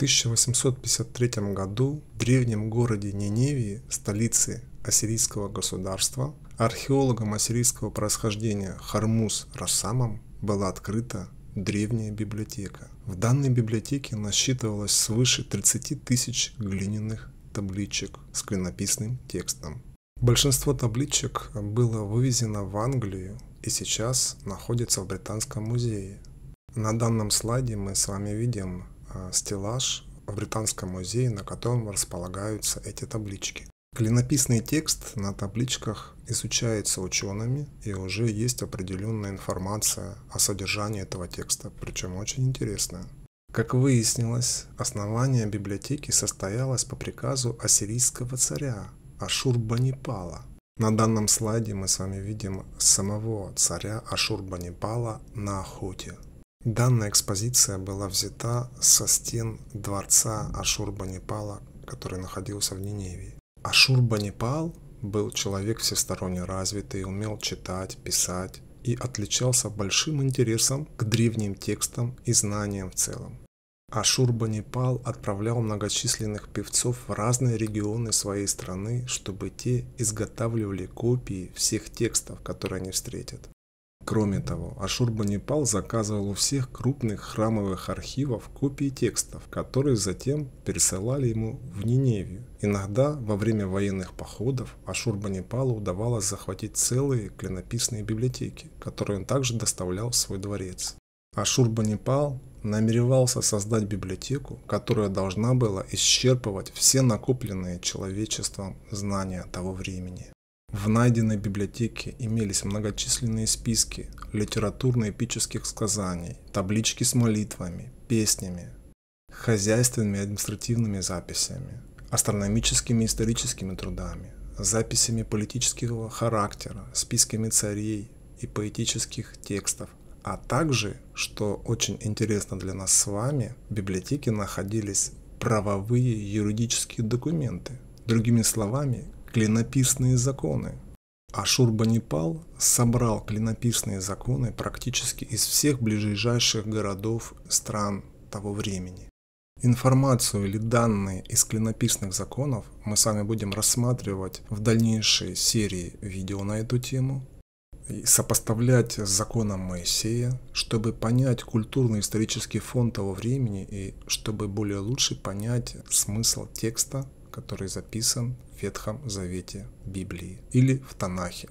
1853 году в древнем городе Ниневии, столице ассирийского государства, археологом ассирийского происхождения Хармус Расамом была открыта древняя библиотека. В данной библиотеке насчитывалось свыше 30 тысяч глиняных табличек с клинописным текстом. Большинство табличек было вывезено в Англию и сейчас находится в Британском музее. На данном слайде мы с вами видим а, стеллаж в Британском музее, на котором располагаются эти таблички. Клинописный текст на табличках изучается учеными, и уже есть определенная информация о содержании этого текста, причем очень интересная. Как выяснилось, основание библиотеки состоялось по приказу ассирийского царя Ашурбанипала. На данном слайде мы с вами видим самого царя Ашурбанипала на охоте – Данная экспозиция была взята со стен дворца Ашурбанипала, который находился в Ниневии. Ашурбанипал был человек всесторонне развитый, умел читать, писать и отличался большим интересом к древним текстам и знаниям в целом. Ашурбанипал отправлял многочисленных певцов в разные регионы своей страны, чтобы те изготавливали копии всех текстов, которые они встретят. Кроме того, Ашурбанипал заказывал у всех крупных храмовых архивов копии текстов, которые затем пересылали ему в Ниневию. Иногда во время военных походов Ашурбанипалу удавалось захватить целые клинописные библиотеки, которые он также доставлял в свой дворец. Ашурбанипал намеревался создать библиотеку, которая должна была исчерпывать все накопленные человечеством знания того времени. В найденной библиотеке имелись многочисленные списки литературно-эпических сказаний, таблички с молитвами, песнями, хозяйственными и административными записями, астрономическими и историческими трудами, записями политического характера, списками царей и поэтических текстов, а также, что очень интересно для нас с вами, в библиотеке находились правовые юридические документы. Другими словами, клинописные законы. Ашурбанипал собрал клинописные законы практически из всех ближайших городов стран того времени. Информацию или данные из клинописных законов мы с вами будем рассматривать в дальнейшей серии видео на эту тему, и сопоставлять с законом Моисея, чтобы понять культурный исторический фон того времени и чтобы более лучше понять смысл текста который записан в Ветхом Завете Библии или в Танахе.